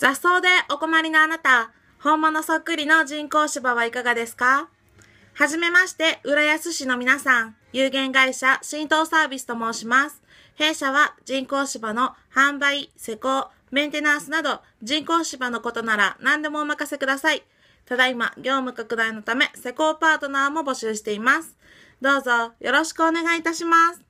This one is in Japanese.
雑草でお困りのあなた、本物そっくりの人工芝はいかがですかはじめまして、浦安市の皆さん、有限会社浸透サービスと申します。弊社は人工芝の販売、施工、メンテナンスなど人工芝のことなら何でもお任せください。ただいま、業務拡大のため施工パートナーも募集しています。どうぞよろしくお願いいたします。